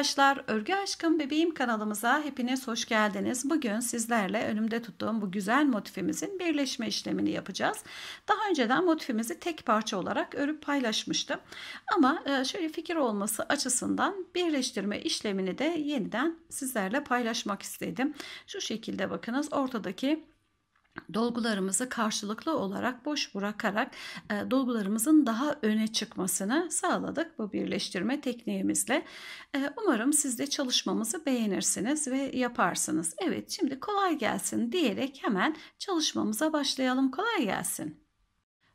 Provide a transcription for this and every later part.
arkadaşlar, Örgü Aşkım Bebeğim kanalımıza hepiniz hoş geldiniz. Bugün sizlerle önümde tuttuğum bu güzel motifimizin birleşme işlemini yapacağız. Daha önceden motifimizi tek parça olarak örüp paylaşmıştım. Ama e, şöyle fikir olması açısından birleştirme işlemini de yeniden sizlerle paylaşmak istedim. Şu şekilde bakınız ortadaki dolgularımızı karşılıklı olarak boş bırakarak e, dolgularımızın daha öne çıkmasını sağladık bu birleştirme tekniğimizle. E, umarım siz de çalışmamızı beğenirsiniz ve yaparsınız. Evet şimdi kolay gelsin diyerek hemen çalışmamıza başlayalım. Kolay gelsin.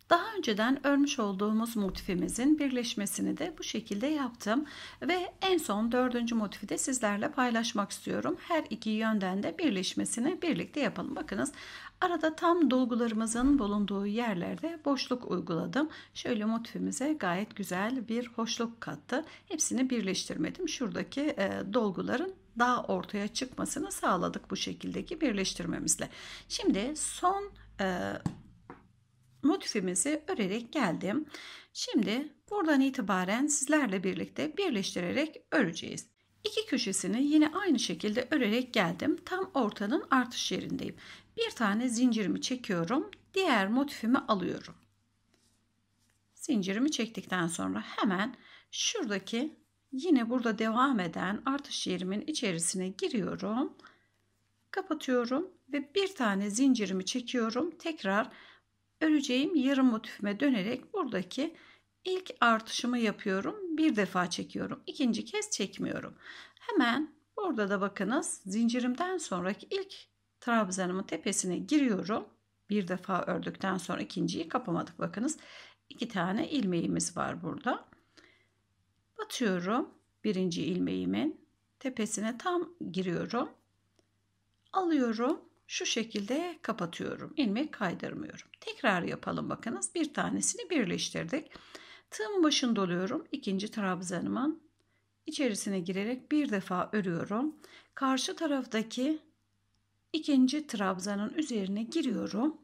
Daha önceden örmüş olduğumuz motifimizin birleşmesini de bu şekilde yaptım. Ve en son dördüncü motifi de sizlerle paylaşmak istiyorum. Her iki yönden de birleşmesini birlikte yapalım. Bakınız arada tam dolgularımızın bulunduğu yerlerde boşluk uyguladım. Şöyle motifimize gayet güzel bir hoşluk kattı. Hepsini birleştirmedim. Şuradaki e, dolguların daha ortaya çıkmasını sağladık bu şekildeki birleştirmemizle. Şimdi son e, motifimizi örerek geldim. Şimdi buradan itibaren sizlerle birlikte birleştirerek öreceğiz. İki köşesini yine aynı şekilde örerek geldim. Tam ortanın artış yerindeyim. Bir tane zincirimi çekiyorum. Diğer motifimi alıyorum. Zincirimi çektikten sonra hemen şuradaki yine burada devam eden artış yerimin içerisine giriyorum. Kapatıyorum ve bir tane zincirimi çekiyorum. Tekrar öreceğim yarım motifime dönerek buradaki ilk artışımı yapıyorum. Bir defa çekiyorum. ikinci kez çekmiyorum. Hemen burada da bakınız zincirimden sonraki ilk trabzanımın tepesine giriyorum. Bir defa ördükten sonra ikinciyi kapamadık. Bakınız iki tane ilmeğimiz var burada. Batıyorum birinci ilmeğimin tepesine tam giriyorum. Alıyorum şu şekilde kapatıyorum. İlmek kaydırmıyorum. Tekrar yapalım bakınız. Bir tanesini birleştirdik. Tığımın başını doluyorum. İkinci trabzanımın içerisine girerek bir defa örüyorum. Karşı taraftaki ikinci trabzanın üzerine giriyorum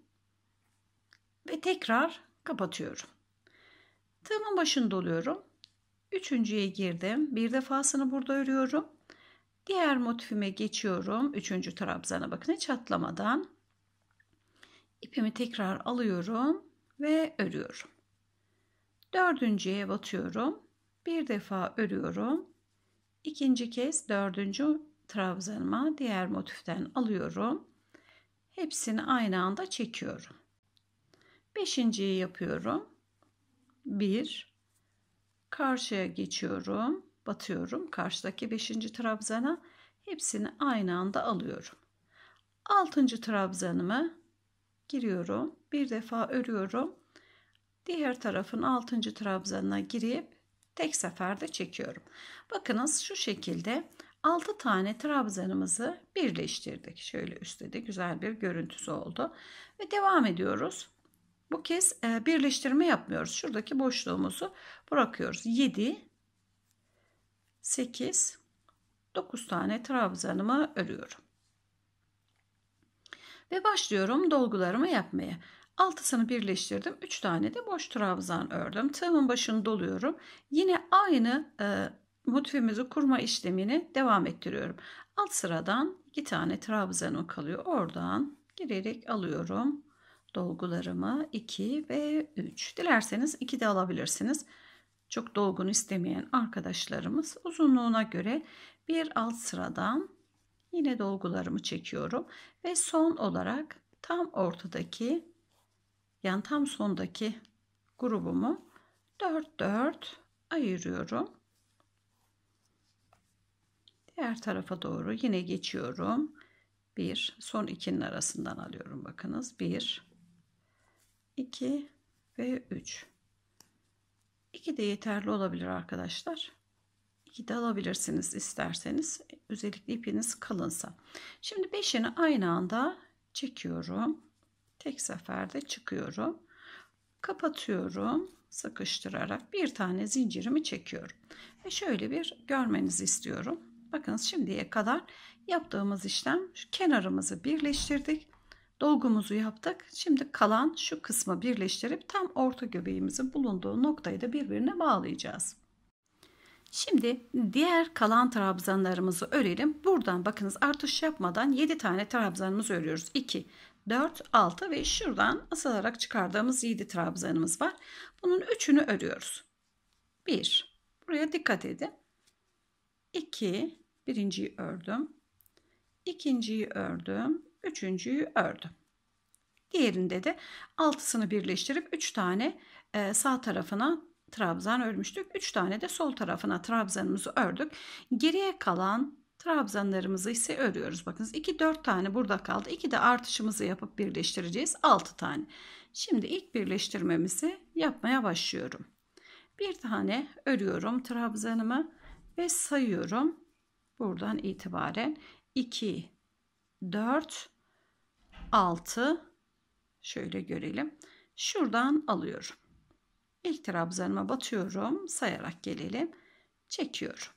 ve tekrar kapatıyorum. Tığımın başını doluyorum. Üçüncüye girdim. Bir defasını burada örüyorum. Diğer motifime geçiyorum. Üçüncü trabzana bakın hiç atlamadan. ipimi tekrar alıyorum ve örüyorum. Dördüncüye batıyorum. Bir defa örüyorum. İkinci kez dördüncü trabzanıma diğer motiften alıyorum. Hepsini aynı anda çekiyorum. Beşinciyi yapıyorum. Bir. Karşıya geçiyorum batıyorum karşıdaki 5. trabzana hepsini aynı anda alıyorum. 6. trabzanımı giriyorum. Bir defa örüyorum. Diğer tarafın 6. trabzanına girip tek seferde çekiyorum. Bakınız şu şekilde 6 tane trabzanımızı birleştirdik. Şöyle üstte de güzel bir görüntüsü oldu. Ve devam ediyoruz. Bu kez e, birleştirme yapmıyoruz. Şuradaki boşluğumuzu bırakıyoruz. 7 8 9 tane trabzanımı örüyorum. Ve başlıyorum dolgularımı yapmaya. Altısını birleştirdim. 3 tane de boş trabzan ördüm. Tığımın başını doluyorum. Yine aynı e, motifimizi kurma işlemini devam ettiriyorum. Alt sıradan 2 tane trabzanım kalıyor. Oradan girerek alıyorum dolgularımı 2 ve 3. Dilerseniz 2 de alabilirsiniz çok dolgun istemeyen arkadaşlarımız uzunluğuna göre bir alt sıradan yine dolgularımı çekiyorum ve son olarak tam ortadaki yani tam sondaki grubumu 4 4 ayırıyorum. Diğer tarafa doğru yine geçiyorum. 1 son ikinin arasından alıyorum bakınız. 1 2 ve 3 İki de yeterli olabilir arkadaşlar. İki de alabilirsiniz isterseniz. Özellikle ipiniz kalınsa. Şimdi beşini aynı anda çekiyorum. Tek seferde çıkıyorum. Kapatıyorum. Sıkıştırarak bir tane zincirimi çekiyorum. Ve şöyle bir görmenizi istiyorum. Bakınız şimdiye kadar yaptığımız işlem kenarımızı birleştirdik. Dolgumuzu yaptık. Şimdi kalan şu kısmı birleştirip tam orta göbeğimizin bulunduğu noktayı da birbirine bağlayacağız. Şimdi diğer kalan trabzanlarımızı örelim. Buradan bakınız artış yapmadan 7 tane trabzanımızı örüyoruz. 2, 4, 6 ve şuradan asılarak çıkardığımız 7 trabzanımız var. Bunun 3'ünü örüyoruz. 1, buraya dikkat edin. 2, birinciyi ördüm. ikinciyi ördüm. Üçüncüyü ördüm. Diğerinde de altısını birleştirip 3 tane e, sağ tarafına trabzan örmüştük. 3 tane de sol tarafına trabzanımızı ördük. Geriye kalan trabzanlarımızı ise örüyoruz. Bakınız 2 4 tane burada kaldı. 2 de artışımızı yapıp birleştireceğiz. 6 tane. Şimdi ilk birleştirmemizi yapmaya başlıyorum. Bir tane örüyorum trabzanımı ve sayıyorum. Buradan itibaren 2 4, 6. Şöyle görelim. Şuradan alıyorum. İlk trabzanıma batıyorum. Sayarak gelelim. Çekiyorum.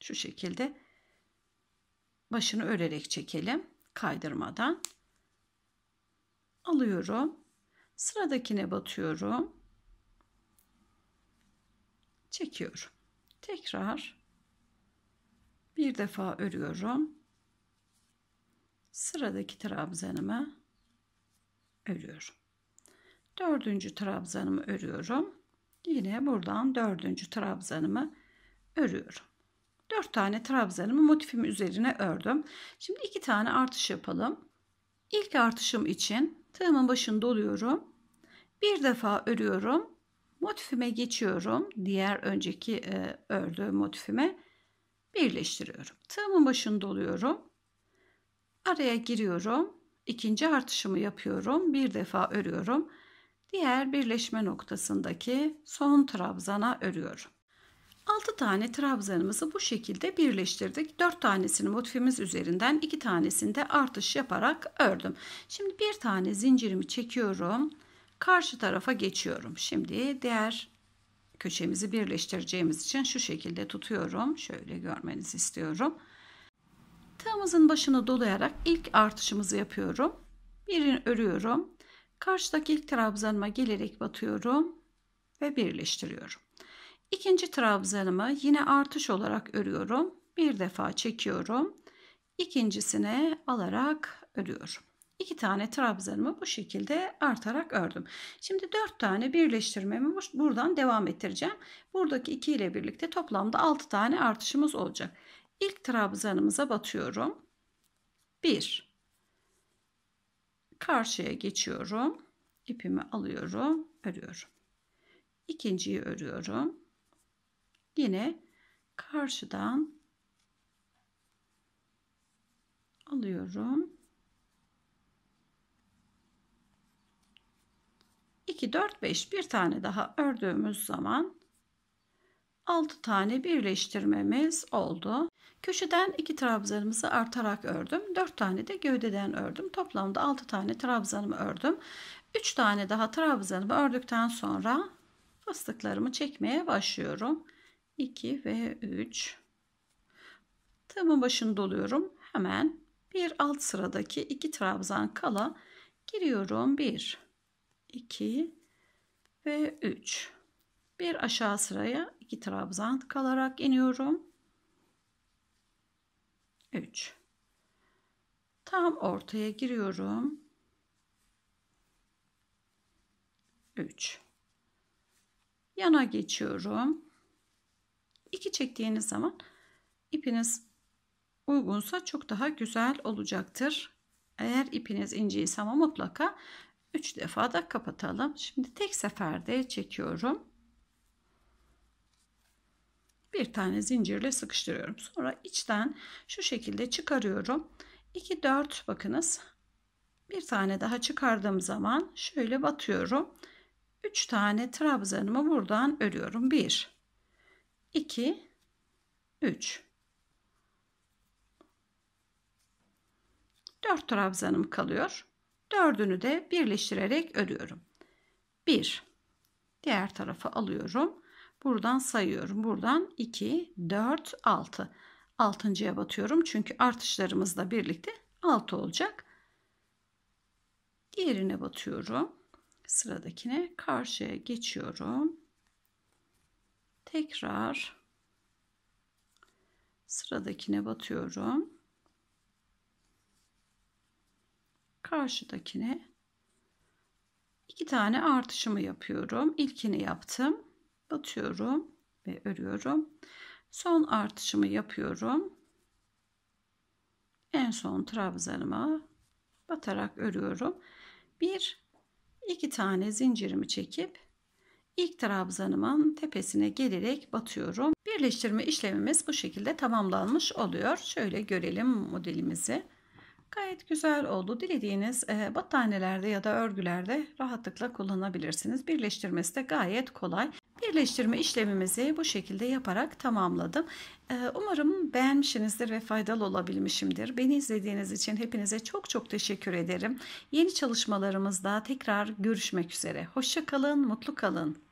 Şu şekilde başını örerek çekelim. Kaydırmadan. Alıyorum. Sıradakine batıyorum. Çekiyorum. Tekrar bir defa örüyorum sıradaki trabzanımı örüyorum. Dördüncü trabzanımı örüyorum. Yine buradan dördüncü trabzanımı örüyorum. Dört tane trabzanımı motifim üzerine ördüm. Şimdi iki tane artış yapalım. İlk artışım için tığımın başını doluyorum. Bir defa örüyorum. Motifime geçiyorum. Diğer önceki e, ördüğüm motifime birleştiriyorum. Tığımın başını doluyorum. Araya giriyorum. ikinci artışımı yapıyorum. Bir defa örüyorum. Diğer birleşme noktasındaki son trabzana örüyorum. 6 tane trabzanımızı bu şekilde birleştirdik. 4 tanesini motifimiz üzerinden 2 tanesinde artış yaparak ördüm. Şimdi bir tane zincirimi çekiyorum. Karşı tarafa geçiyorum. Şimdi diğer köşemizi birleştireceğimiz için şu şekilde tutuyorum. Şöyle görmenizi istiyorum. Sıramızın başını dolayarak ilk artışımızı yapıyorum. Birini örüyorum. Karşıdaki ilk trabzanıma gelerek batıyorum ve birleştiriyorum. İkinci trabzanımı yine artış olarak örüyorum. Bir defa çekiyorum. İkincisine alarak örüyorum. İki tane trabzanımı bu şekilde artarak ördüm. Şimdi dört tane birleştirmemi buradan devam ettireceğim. Buradaki iki ile birlikte toplamda altı tane artışımız olacak. İlk trabzanımıza batıyorum. 1 Karşıya geçiyorum. İpimi alıyorum, örüyorum. İkinciyi örüyorum. Yine karşıdan alıyorum. 2 4 5 bir tane daha ördüğümüz zaman 6 tane birleştirmemiz oldu. Köşeden iki trabzanımızı artarak ördüm. Dört tane de gövdeden ördüm. Toplamda altı tane trabzanımı ördüm. Üç tane daha trabzanımı ördükten sonra fıstıklarımı çekmeye başlıyorum. 2 ve 3 tığımın başını doluyorum. Hemen bir alt sıradaki iki trabzan kala giriyorum. 1 2 ve 3 bir aşağı sıraya iki trabzan kalarak iniyorum. 3. Tam ortaya giriyorum. 3. Yana geçiyorum. 2 çektiğiniz zaman ipiniz uygunsa çok daha güzel olacaktır. Eğer ipiniz inceyse ama mutlaka 3 defa da kapatalım. Şimdi tek seferde çekiyorum bir tane zincirle sıkıştırıyorum. Sonra içten şu şekilde çıkarıyorum. 2 4 bakınız. Bir tane daha çıkardığım zaman şöyle batıyorum. 3 tane trabzanımı buradan örüyorum. 1 2 3 4 trabzanım kalıyor. Dördünü de birleştirerek örüyorum. 1 bir, diğer tarafa alıyorum. Buradan sayıyorum. Buradan 2, 4, 6. Altıncıya batıyorum. Çünkü artışlarımızla birlikte 6 olacak. Diğerine batıyorum. Sıradakine karşıya geçiyorum. Tekrar sıradakine batıyorum. Karşıdakine iki tane artışımı yapıyorum. İlkini yaptım batıyorum ve örüyorum. Son artışımı yapıyorum. En son trabzanıma batarak örüyorum. Bir, iki tane zincirimi çekip ilk trabzanımın tepesine gelerek batıyorum. Birleştirme işlemimiz bu şekilde tamamlanmış oluyor. Şöyle görelim modelimizi. Gayet güzel oldu. Dilediğiniz e, battaniyelerde ya da örgülerde rahatlıkla kullanabilirsiniz. Birleştirmesi de gayet kolay. Birleştirme işlemimizi bu şekilde yaparak tamamladım. Ee, umarım beğenmişsinizdir ve faydalı olabilmişimdir. Beni izlediğiniz için hepinize çok çok teşekkür ederim. Yeni çalışmalarımızda tekrar görüşmek üzere. Hoşça kalın, mutlu kalın.